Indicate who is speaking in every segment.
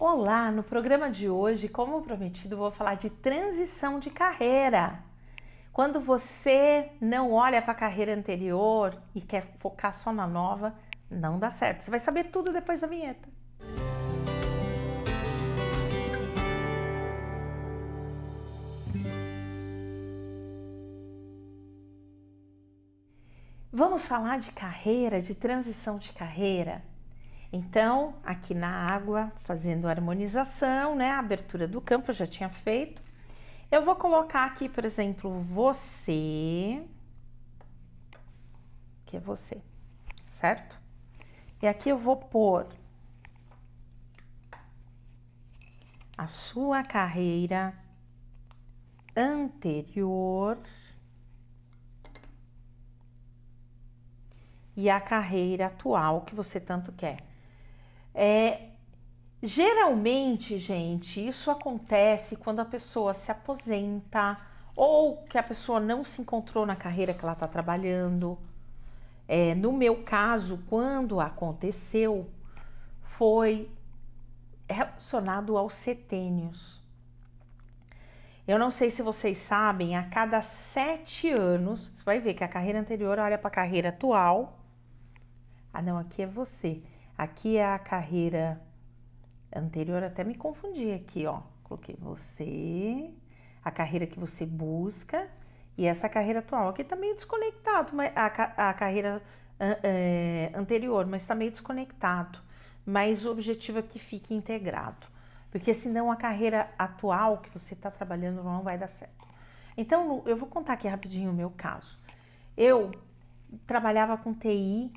Speaker 1: Olá, no programa de hoje, como prometido, vou falar de transição de carreira. Quando você não olha para a carreira anterior e quer focar só na nova, não dá certo. Você vai saber tudo depois da vinheta. Vamos falar de carreira, de transição de carreira? Então, aqui na água, fazendo a harmonização, né? A abertura do campo, eu já tinha feito. Eu vou colocar aqui, por exemplo, você, que é você, certo? E aqui eu vou pôr a sua carreira anterior e a carreira atual que você tanto quer. É, geralmente, gente, isso acontece quando a pessoa se aposenta ou que a pessoa não se encontrou na carreira que ela está trabalhando. É, no meu caso, quando aconteceu, foi relacionado aos setênios. Eu não sei se vocês sabem, a cada sete anos, você vai ver que a carreira anterior olha para a carreira atual. Ah, não, aqui é você. Aqui é a carreira anterior, até me confundi aqui, ó. Coloquei você, a carreira que você busca e essa carreira atual. Aqui tá meio desconectado, mas a, a carreira é, anterior, mas tá meio desconectado. Mas o objetivo é que fique integrado, porque senão a carreira atual que você está trabalhando não vai dar certo. Então, eu vou contar aqui rapidinho o meu caso. Eu trabalhava com TI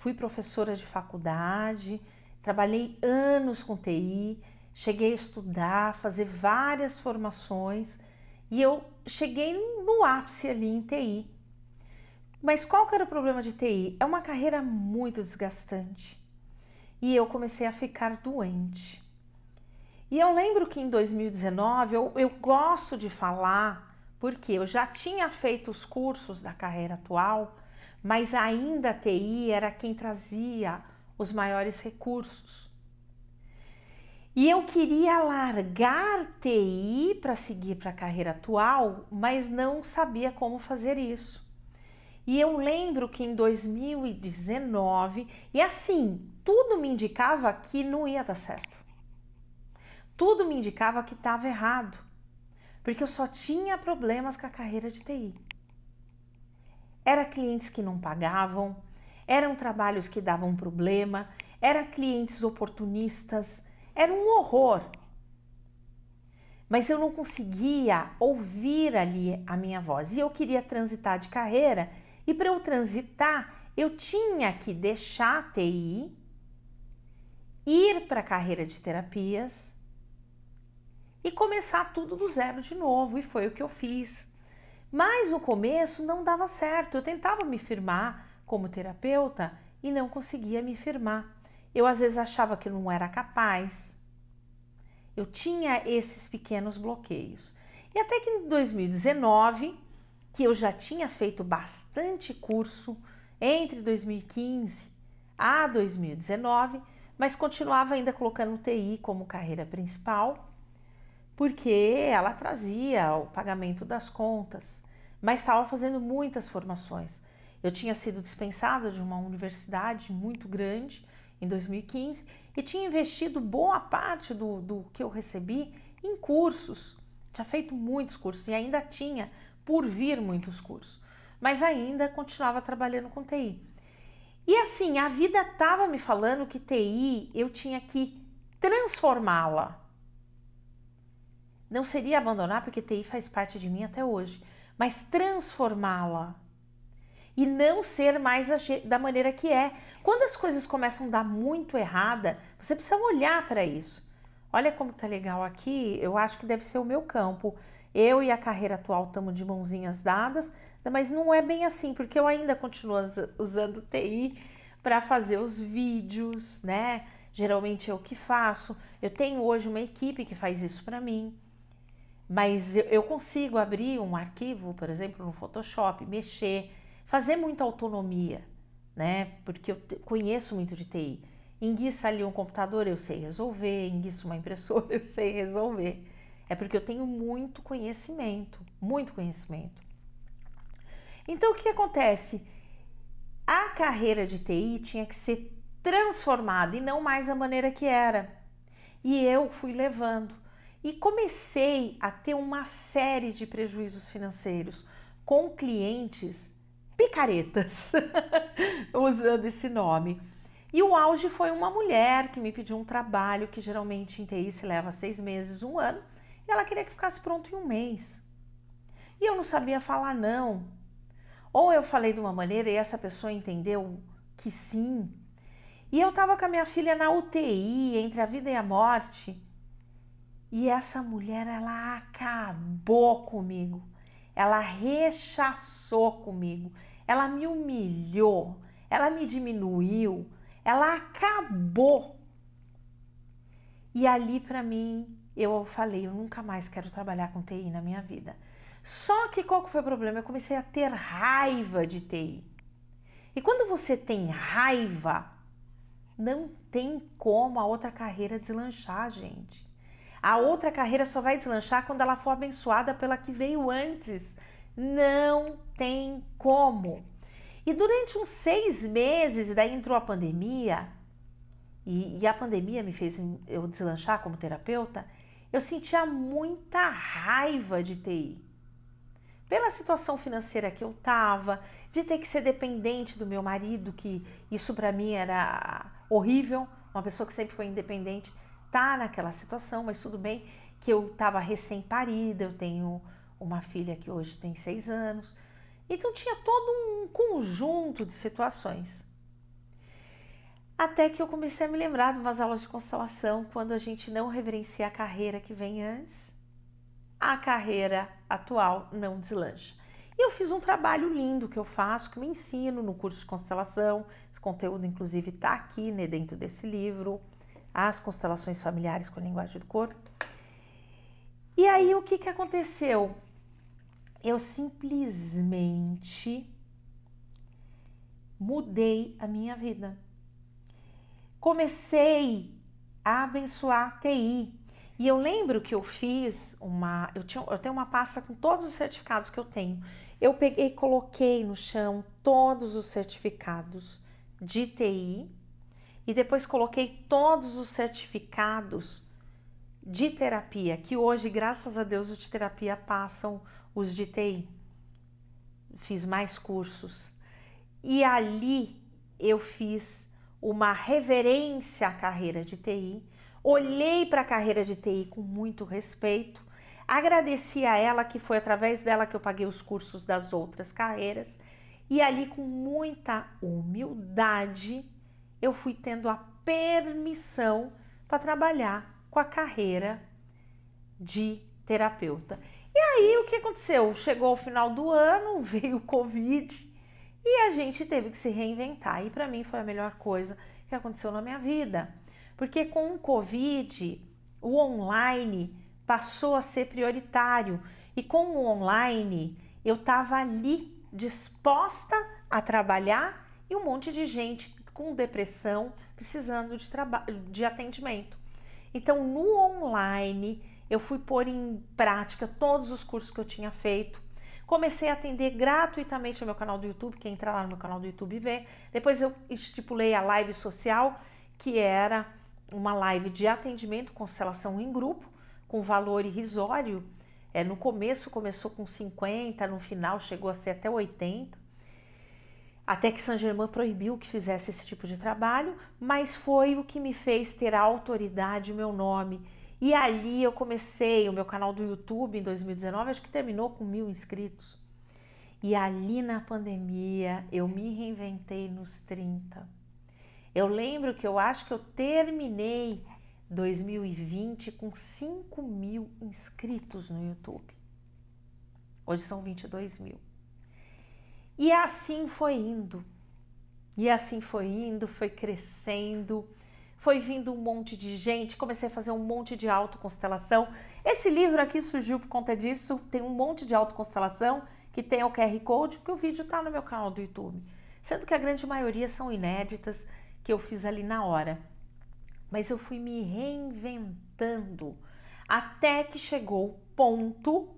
Speaker 1: fui professora de faculdade, trabalhei anos com TI, cheguei a estudar, fazer várias formações e eu cheguei no ápice ali em TI. Mas qual que era o problema de TI? É uma carreira muito desgastante. E eu comecei a ficar doente. E eu lembro que em 2019 eu, eu gosto de falar, porque eu já tinha feito os cursos da carreira atual, mas ainda a TI era quem trazia os maiores recursos. E eu queria largar TI para seguir para a carreira atual, mas não sabia como fazer isso. E eu lembro que em 2019, e assim, tudo me indicava que não ia dar certo. Tudo me indicava que estava errado, porque eu só tinha problemas com a carreira de TI. Era clientes que não pagavam, eram trabalhos que davam problema, eram clientes oportunistas, era um horror. Mas eu não conseguia ouvir ali a minha voz e eu queria transitar de carreira. E para eu transitar, eu tinha que deixar a TI, ir para a carreira de terapias e começar tudo do zero de novo. E foi o que eu fiz. Mas o começo não dava certo. Eu tentava me firmar como terapeuta e não conseguia me firmar. Eu às vezes achava que eu não era capaz. Eu tinha esses pequenos bloqueios. E até que em 2019, que eu já tinha feito bastante curso entre 2015 a 2019, mas continuava ainda colocando o TI como carreira principal porque ela trazia o pagamento das contas, mas estava fazendo muitas formações. Eu tinha sido dispensada de uma universidade muito grande em 2015 e tinha investido boa parte do, do que eu recebi em cursos. Tinha feito muitos cursos e ainda tinha por vir muitos cursos, mas ainda continuava trabalhando com TI. E assim, a vida estava me falando que TI eu tinha que transformá-la. Não seria abandonar, porque TI faz parte de mim até hoje, mas transformá-la. E não ser mais da maneira que é. Quando as coisas começam a dar muito errada, você precisa olhar para isso. Olha como tá legal aqui, eu acho que deve ser o meu campo. Eu e a carreira atual estamos de mãozinhas dadas, mas não é bem assim, porque eu ainda continuo usando TI para fazer os vídeos, né? Geralmente eu é que faço. Eu tenho hoje uma equipe que faz isso para mim. Mas eu, consigo abrir um arquivo, por exemplo, no Photoshop, mexer, fazer muita autonomia, né? Porque eu conheço muito de TI. Enguiça ali um computador, eu sei resolver, enguiça uma impressora, eu sei resolver. É porque eu tenho muito conhecimento, muito conhecimento. Então o que acontece? A carreira de TI tinha que ser transformada e não mais a maneira que era. E eu fui levando e comecei a ter uma série de prejuízos financeiros com clientes picaretas, usando esse nome. E o auge foi uma mulher que me pediu um trabalho que geralmente em TI se leva seis meses, um ano, e ela queria que ficasse pronto em um mês. E eu não sabia falar não. Ou eu falei de uma maneira e essa pessoa entendeu que sim. E eu estava com a minha filha na UTI, entre a vida e a morte e essa mulher, ela acabou comigo, ela rechaçou comigo, ela me humilhou, ela me diminuiu, ela acabou. E ali para mim, eu falei, eu nunca mais quero trabalhar com TI na minha vida. Só que qual que foi o problema? Eu comecei a ter raiva de TI. E quando você tem raiva, não tem como a outra carreira deslanchar, gente. A outra carreira só vai deslanchar quando ela for abençoada pela que veio antes. Não tem como. E durante uns seis meses, daí entrou a pandemia, e, e a pandemia me fez eu deslanchar como terapeuta. Eu sentia muita raiva de TI. Pela situação financeira que eu tava, de ter que ser dependente do meu marido, que isso para mim era horrível, uma pessoa que sempre foi independente tá naquela situação, mas tudo bem que eu estava recém-parida, eu tenho uma filha que hoje tem seis anos. Então tinha todo um conjunto de situações. Até que eu comecei a me lembrar de umas aulas de constelação, quando a gente não reverencia a carreira que vem antes, a carreira atual não deslancha. E eu fiz um trabalho lindo que eu faço, que eu me ensino no curso de constelação. Esse conteúdo, inclusive, está aqui né, dentro desse livro as constelações familiares com a linguagem do corpo. E aí o que, que aconteceu? Eu simplesmente mudei a minha vida. Comecei a abençoar a TI. E eu lembro que eu fiz uma. Eu, tinha, eu tenho uma pasta com todos os certificados que eu tenho. Eu peguei, coloquei no chão todos os certificados de TI e depois coloquei todos os certificados de terapia, que hoje, graças a Deus, os de terapia passam os de TI. Fiz mais cursos. E ali eu fiz uma reverência à carreira de TI, olhei para a carreira de TI com muito respeito, agradeci a ela, que foi através dela que eu paguei os cursos das outras carreiras, e ali com muita humildade eu fui tendo a permissão para trabalhar com a carreira de terapeuta. E aí o que aconteceu? Chegou o final do ano, veio o Covid e a gente teve que se reinventar. E para mim foi a melhor coisa que aconteceu na minha vida, porque com o Covid, o online passou a ser prioritário e com o online eu estava ali disposta a trabalhar e um monte de gente com depressão precisando de, de atendimento. Então, no online, eu fui pôr em prática todos os cursos que eu tinha feito. Comecei a atender gratuitamente no meu canal do YouTube, quem é entrar lá no meu canal do YouTube vê. Depois eu estipulei a live social, que era uma live de atendimento, constelação em grupo, com valor irrisório. É, no começo começou com 50, no final chegou a ser até 80. Até que Saint-Germain proibiu que fizesse esse tipo de trabalho, mas foi o que me fez ter a autoridade, meu nome. E ali eu comecei o meu canal do YouTube em 2019, acho que terminou com mil inscritos. E ali na pandemia eu me reinventei nos 30. Eu lembro que eu acho que eu terminei 2020 com 5 mil inscritos no YouTube. Hoje são 22 mil. E assim foi indo. E assim foi indo, foi crescendo, foi vindo um monte de gente, comecei a fazer um monte de autoconstelação. Esse livro aqui surgiu por conta disso, tem um monte de autoconstelação que tem o QR Code, porque o vídeo está no meu canal do YouTube. Sendo que a grande maioria são inéditas, que eu fiz ali na hora. Mas eu fui me reinventando até que chegou o ponto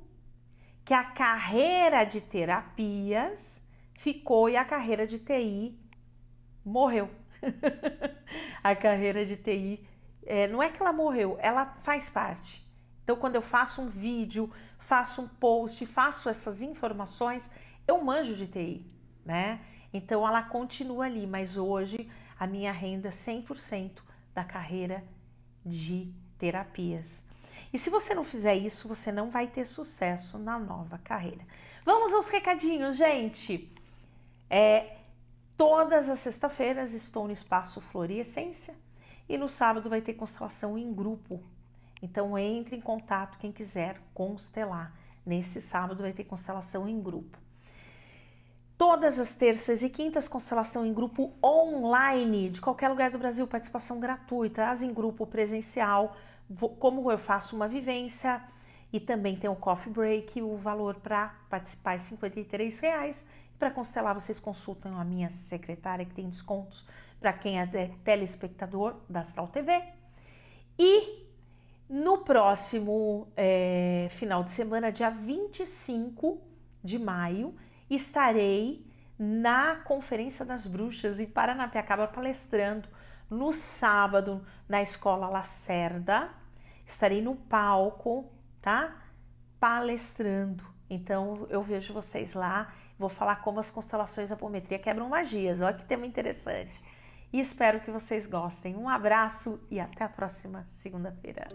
Speaker 1: que a carreira de terapias ficou e a carreira de TI morreu. a carreira de TI, é, não é que ela morreu, ela faz parte. Então, quando eu faço um vídeo, faço um post, faço essas informações, eu manjo de TI, né? Então, ela continua ali, mas hoje a minha renda 100% é da carreira de terapias. E se você não fizer isso, você não vai ter sucesso na nova carreira. Vamos aos recadinhos, gente! É, todas as sextas-feiras estou no espaço Flor e Essência e no sábado vai ter constelação em grupo. Então entre em contato quem quiser constelar. Nesse sábado vai ter constelação em grupo. Todas as terças e quintas, constelação em grupo online, de qualquer lugar do Brasil, participação gratuita, as em grupo presencial, como eu faço uma vivência, e também tem o coffee break, o valor para participar é R$ 53 reais para constelar, vocês consultam a minha secretária, que tem descontos para quem é telespectador da Astral TV. E no próximo é, final de semana, dia 25 de maio, estarei na Conferência das Bruxas em Paranapiacaba palestrando no sábado na Escola Lacerda. Estarei no palco, tá? Palestrando. Então eu vejo vocês lá Vou falar como as constelações da apometria quebram magias. Olha que tema interessante. E espero que vocês gostem. Um abraço e até a próxima segunda-feira.